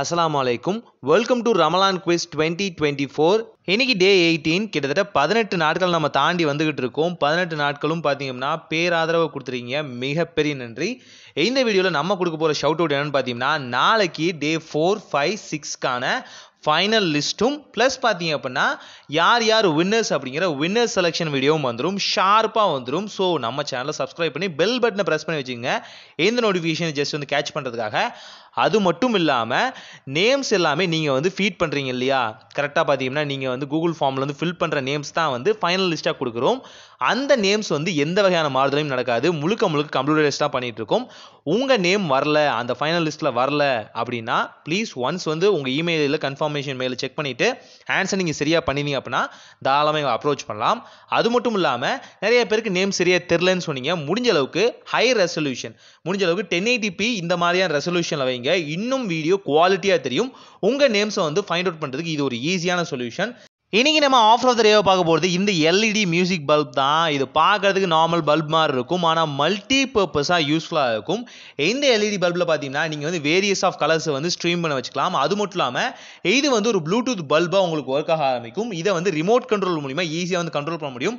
அஸ்லாம் வலைக்கும் welcome to Ramadan quiz twenty twenty four இன்னைக்கு டே எயிட்டீன் கிட்டத்தட்ட பதினெட்டு நாட்கள் நம்ம தாண்டி வந்துகிட்டு இருக்கோம் பதினெட்டு நாட்களும் பார்த்தீங்கன்னா பேராதரவு கொடுத்துருக்கீங்க மிகப்பெரிய நன்றி இந்த வீடியோவில் நம்ம கொடுக்க போகிற ஷவுட் அவுட் என்னன்னு பார்த்தீங்கன்னா நாளைக்கு டே ஃபோர் ஃபைவ் சிக்ஸ்க்கான ஃபைனல் லிஸ்ட்டும் ப்ளஸ் பார்த்தீங்க அப்படின்னா யார் யார் வின்னர்ஸ் அப்படிங்கிற வின்னர்ஸ் செலெக்ஷன் வீடியோவும் வந்துடும் ஷார்ப்பாக வந்துடும் ஸோ நம்ம சேனலை சப்ஸ்கிரைப் பண்ணி பெல் பட்டனை ப்ரெஸ் பண்ணி வச்சுக்கோங்க எந்த நோட்டிஃபிகேஷன் ஜஸ்ட் வந்து கேட்ச் பண்ணுறதுக்காக அது மட்டும் இல்லாமல் நேம்ஸ் எல்லாமே நீங்கள் வந்து ஃபீட் பண்ணுறீங்க இல்லையா கரெக்டாக பார்த்தீங்கன்னா நீங்கள் வந்து கூகுள் ஃபார்மில் வந்து ஃபில் பண்ணுற நேம்ஸ் தான் வந்து ஃபைனல் லிஸ்ட்டாக கொடுக்குறோம் அந்த நேம்ஸ் வந்து எந்த வகையான மாறுதலையும் நடக்காது முழுக்க முழுக்க கம்ப்யூட்டரைஸ் தான் பண்ணிகிட்டு இருக்கோம் உங்கள் நேம் வரல அந்த ஃபைனல் லிஸ்ட்டில் வரல அப்படின்னா ப்ளீஸ் ஒன்ஸ் வந்து உங்கள் இமெயிலில் கன்ஃபர்மேஷன் மெயில் செக் பண்ணிவிட்டு ஆன்சர் நீங்கள் சரியாக பண்ணினீங்க அப்படின்னா தாராளமாக அப்ரோச் பண்ணலாம் அது மட்டும் இல்லாமல் நிறைய பேருக்கு நேம் சரியாக தெரிலன்னு சொன்னீங்க முடிஞ்ச அளவுக்கு ஹை ரெசல்யூஷன் முடிஞ்ச அளவுக்கு டென் எயிட்டி பி இந்த மாதிரியான ரெசல்யூஷனில் வைங்க பண்ணுறவங்க இன்னும் வீடியோ குவாலிட்டியாக தெரியும் உங்கள் நேம்ஸை வந்து ஃபைண்ட் அவுட் பண்ணுறதுக்கு இது ஒரு ஈஸியான சொல்யூஷன் இன்றைக்கி நம்ம ஆஃப் ஆஃப் த ரேவை பார்க்க போகிறது இந்த எல்இடி மியூசிக் பல்ப் தான் இது பார்க்குறதுக்கு நார்மல் பல்ப் மாதிரி இருக்கும் ஆனால் மல்டி பர்பஸாக யூஸ்ஃபுல்லாக இருக்கும் இந்த எல்இடி e பல்பில் பார்த்தீங்கன்னா நீங்கள் வந்து வேரியஸ் ஆஃப் கலர்ஸை வந்து ஸ்ட்ரீம் பண்ண வச்சுக்கலாம் அது மட்டும் இல்லாமல் இது வந்து ஒரு ப்ளூடூத் பல்பாக உங்களுக்கு ஒர்க் ஆக ஆரம்பிக்கும் இதை வந்து ரிமோட் கண்ட்ரோல் மூலிமா ஈஸியாக வந்து கண்ட்ரோல் பண்ண முடியும்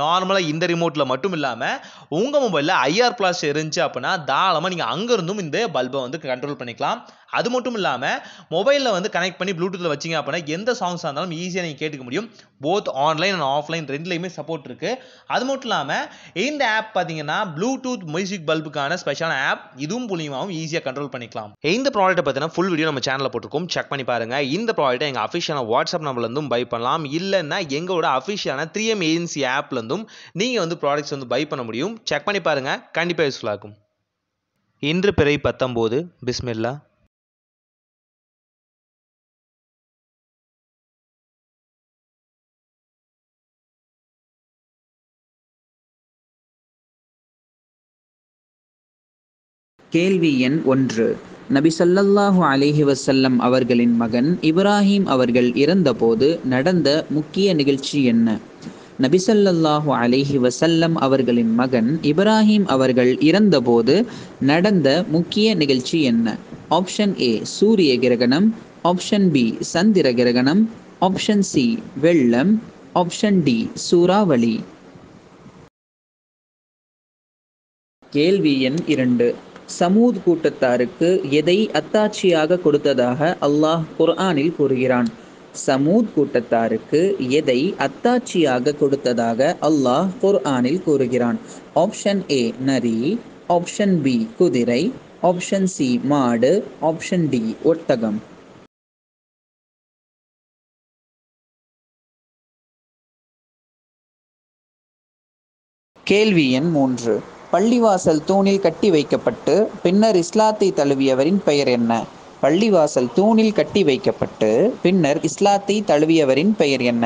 நார்மலாக இந்த ரிமோட்டில் மட்டும் இல்லாமல் உங்கள் மொபைலில் ஐஆர் பிளாஸ் இருந்துச்சு அப்படின்னா தாராளமாக நீங்கள் அங்கேருந்தும் இந்த பல்பை வந்து கண்ட்ரோல் பண்ணிக்கலாம் அது மட்டும் இல்லாமல் மொபைலில் வந்து கனெக்ட் பண்ணி ப்ளூடூத்தில் வச்சிங்க அப்படின்னா எந்த சாங்ஸாக இருந்தாலும் ஈஸியாக நீங்கள் கேட்டுக்க முடியும் போத் ஆன்லைன் அண்ட் ஆஃப்லைன் ரெண்டுலேயுமே சப்போர்ட் இருக்குது அது மட்டும் இல்லாமல் இந்த ஆப் பார்த்தீங்கன்னா ப்ளூடூத் மியூசிக் பல்புக்கான ஸ்பெஷலான ஆப் இதுவும் மூலியமாகவும் ஈஸியாக கண்ட்ரோல் பண்ணிக்கலாம் இந்த ப்ராடக்ட்டை பார்த்தீங்கன்னா ஃபுல் வீடியோ நம்ம சேனலில் போட்டிருக்கோம் செக் பண்ணி பாருங்கள் இந்த ப்ராடக்ட்டை எங்கள் அஃபிஷியலான வாட்ஸ்அப் நம்பர்லேருந்தும் பை பண்ணலாம் இல்லைன்னா எங்களோட அஃபிஷியலான த்ரீ எம் ஏஜென்சி ஆப்பில் ஆப்லேருந்தும் நீங்கள் வந்து ப்ராடக்ட்ஸ் வந்து பை பண்ண முடியும் செக் பண்ணி பாருங்கள் கண்டிப்பாக யூஸ்ஃபுல்லாக இருக்கும் இன்று பிறை பத்தொம்போது பிஸ்மில்லா கேள்வி எண் ஒன்று நபி சல்லல்லாஹு அலிஹி வசல்லம் அவர்களின் மகன் இப்ராஹிம் அவர்கள் இறந்தபோது நடந்த முக்கிய நிகழ்ச்சி என்ன நபிசல்லாஹு அலிஹி வசல்லம் அவர்களின் மகன் இப்ராஹிம் அவர்கள் இறந்தபோது நடந்த முக்கிய நிகழ்ச்சி என்ன ஆப்ஷன் ஏ சூரிய கிரகணம் ஆப்ஷன் பி சந்திர கிரகணம் ஆப்ஷன் சி வெள்ளம் ஆப்ஷன் டி சூறாவளி கேள்வி எண் இரண்டு சமூத் கூட்டத்தாருக்கு எதை அத்தாட்சியாக கொடுத்ததாக அல்லாஹ் குர்ஆனில் கூறுகிறான் சமூத் கூட்டத்தாருக்கு எதை அத்தாட்சியாக கொடுத்ததாக அல்லாஹ் குர்ஆனில் கூறுகிறான் ஆப்ஷன் ஏ நரி ஆப்ஷன் பி குதிரை ஆப்ஷன் சி மாடு ஆப்ஷன் டி ஒட்டகம் கேள்வி எண் மூன்று பள்ளிவாசல் தூணில் கட்டி வைக்கப்பட்டு பின்னர் இஸ்லாத்தை தழுவியவரின் பெயர் என்ன பள்ளிவாசல் தூணில் கட்டி வைக்கப்பட்டு பின்னர் இஸ்லாத்தை தழுவியவரின் பெயர் என்ன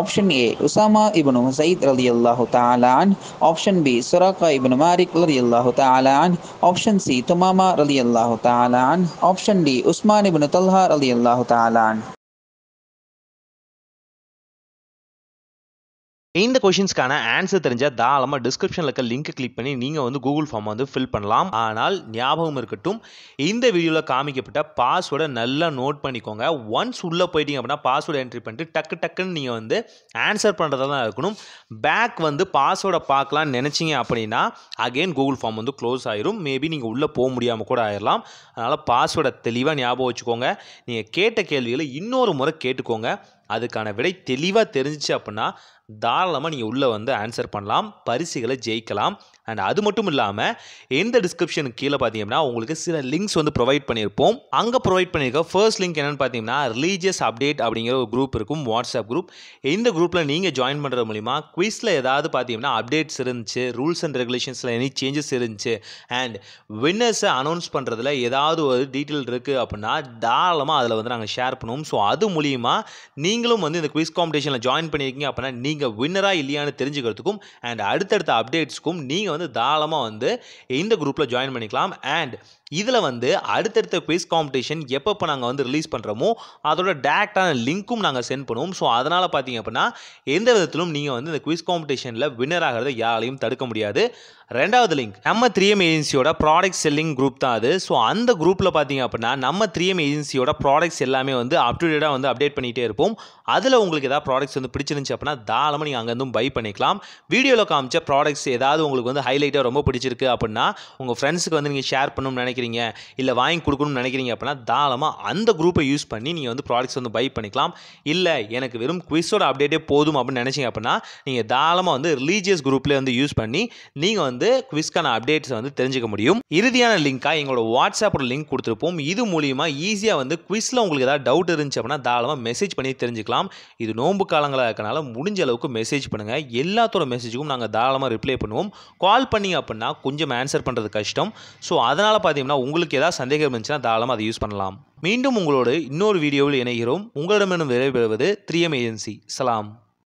ஆப்ஷன் ஏ உசாமா இபனு ஹுசைத் ரலி அல்லாஹு தாலான் ஆப்ஷன் பி சுராக்கா இபனு மாரிக் ரலி அல்லாஹு தாலான் ஆப்ஷன் சி துமாமா அலி அல்லாஹு தாலான் ஆப்ஷன் டி உஸ்மான் இபனு தல்ஹா ரலி அல்லாஹு தாலான் இந்த கொஷின்ஸ்க்கான ஆன்சர் தெரிஞ்சால் தாராளமாக டிஸ்கிரிப்ஷனில் இருக்க லிங்க் கிளிக் பண்ணி நீங்கள் வந்து கூகுள் ஃபார்ம் வந்து ஃபில் பண்ணலாம் ஆனால் ஞாபகம் இருக்கட்டும் இந்த வீடியோவில் காமிக்கப்பட்ட பாஸ்வேர்டை நல்லா நோட் பண்ணிக்கோங்க ஒன்ஸ் உள்ளே போயிட்டீங்க அப்படின்னா பாஸ்வேர்டு என்ட்ரி பண்ணிட்டு டக்கு டக்குன்னு நீங்கள் வந்து ஆன்சர் பண்ணுறதா தான் இருக்கணும் பேக் வந்து பாஸ்வேர்டை பார்க்கலான்னு நினச்சிங்க அப்படின்னா அகெயின் கூகுள் ஃபார்ம் வந்து க்ளோஸ் ஆயிரும் மேபி நீங்கள் உள்ளே போக முடியாமல் கூட ஆயிடலாம் அதனால் பாஸ்வேர்டை தெளிவாக ஞாபகம் வச்சுக்கோங்க நீங்கள் கேட்ட கேள்விகளை இன்னொரு முறை கேட்டுக்கோங்க அதுக்கான விடை தெளிவாக தெரிஞ்சிச்சு அப்படின்னா தாராளமாக நீங்கள் உள்ளே வந்து ஆன்சர் பண்ணலாம் பரிசுகளை ஜெயிக்கலாம் அண்ட் அது மட்டும் இல்லாமல் இந்த டிஸ்கிரிப்ஷனுக்கு கீழே பார்த்தீங்கன்னா உங்களுக்கு சில லிங்க்ஸ் வந்து ப்ரொவைட் பண்ணியிருப்போம் அங்கே ப்ரொவைட் பண்ணியிருக்க ஃபர்ஸ்ட் லிங்க் என்னென்னு பார்த்தீங்கன்னா ரிலீஜியஸ் அப்டேட் அப்படிங்கிற ஒரு குரூப் இருக்கும் வாட்ஸ்அப் குரூப் இந்த குரூப்பில் நீங்கள் ஜாயின் பண்ணுறது மூலிமா குவிஸில் ஏதாவது பார்த்தீங்கன்னா அப்டேட்ஸ் இருந்துச்சு ரூல்ஸ் அண்ட் ரெகுலேஷன்ஸில் எனி சேஞ்சஸ் இருந்துச்சு அண்ட் வின்னர்ஸை அனௌன்ஸ் பண்ணுறதுல ஏதாவது ஒரு டீட்டெயில் இருக்குது அப்படின்னா தாராளமாக அதில் வந்து நாங்கள் ஷேர் பண்ணுவோம் ஸோ அது மூலிமா நீங்களும் வந்து இந்த குவிஸ் காம்படிஷனில் ஜாயின் பண்ணியிருக்கீங்க அப்படின்னா நீங்கள் வின்னராக இல்லையான்னு தெரிஞ்சுக்கிறதுக்கும் அண்ட் அடுத்தடுத்த அப்டேட்ஸ்க்கும் நீங்கள் நீங்கள் வந்து தாராளமாக வந்து இந்த குரூப்பில் ஜாயின் பண்ணிக்கலாம் அண்ட் இதில் வந்து அடுத்தடுத்த குவிஸ் காம்படிஷன் எப்பப்போ நாங்கள் வந்து ரிலீஸ் பண்ணுறோமோ அதோட டேரெக்டான லிங்க்கும் நாங்கள் சென்ட் பண்ணுவோம் ஸோ அதனால் பார்த்தீங்க அப்படின்னா எந்த விதத்திலும் நீங்கள் வந்து இந்த குவிஸ் காம்படிஷனில் வின்னர் ஆகிறத யாராலையும் தடுக்க முடியாது ரெண்டாவது லிங்க் நம்ம எம் ஏஜென்சியோட ப்ராடக்ட் செல்லிங் குரூப் தான் அது ஸோ அந்த குரூப்பில் பார்த்தீங்க அப்படின்னா நம்ம த்ரீஎம் ஏஜென்சியோட ப்ராடக்ட்ஸ் எல்லாமே வந்து அப்டுடேட்டாக வந்து அப்டேட் பண்ணிகிட்டே இருப்போம் அதில் உங்களுக்கு ஏதாவது ப்ராடக்ட்ஸ் வந்து பிடிச்சிருந்துச்சு அப்படின்னா தாராளமாக நீங்கள் அங்கேருந்தும் பை பண்ணிக்கலாம் வீடியோவில் காமிச்ச ப்ராடக்ட்ஸ் ஏதாவது உங்களுக்கு வந்து ஹைலைட்டாக ரொம்ப பிடிச்சிருக்கு அப்படின்னா உங்கள் ஃப்ரெண்ட்ஸுக்கு வந்து நீங்கள் ஷேர் பண்ணணும்னு நினைக்கிறீங்க இல்லை வாங்கி கொடுக்கணும்னு நினைக்கிறீங்க அப்படின்னா தாராளமாக அந்த குரூப்பை யூஸ் பண்ணி நீங்கள் வந்து ப்ராடக்ட்ஸ் வந்து பை பண்ணிக்கலாம் இல்லை எனக்கு வெறும் குவிஸோட அப்டேட்டே போதும் அப்படின்னு நினச்சிங்க அப்படின்னா நீங்கள் தாராளமாக வந்து ரிலீஜியஸ் குரூப்லேயே வந்து யூஸ் பண்ணி நீங்கள் வந்து வந்து குவிஸ்க்கான அப்டேட்ஸ் வந்து தெரிஞ்சுக்க முடியும் இறுதியான லிங்காக எங்களோட வாட்ஸ்அப்போட லிங்க் கொடுத்துருப்போம் இது மூலியமாக ஈஸியாக வந்து குவிஸில் உங்களுக்கு ஏதாவது டவுட் இருந்துச்சு அப்படின்னா தாராளமாக மெசேஜ் பண்ணி தெரிஞ்சுக்கலாம் இது நோன்பு காலங்களாக இருக்கனால முடிஞ்ச அளவுக்கு மெசேஜ் பண்ணுங்கள் எல்லாத்தோட மெசேஜுக்கும் நாங்கள் தாராளமாக ரிப்ளை பண்ணுவோம் கால் பண்ணிங்க அப்படின்னா கொஞ்சம் ஆன்சர் பண்ணுறது கஷ்டம் ஸோ அதனால் பார்த்தீங்கன்னா உங்களுக்கு ஏதாவது சந்தேகம் இருந்துச்சுன்னா தாராளமாக அதை யூஸ் பண்ணலாம் மீண்டும் உங்களோடு இன்னொரு வீடியோவில் இணைகிறோம் உங்களிடமிருந்து விரைபெறுவது த்ரீஎம் ஏஜென்சி சலாம்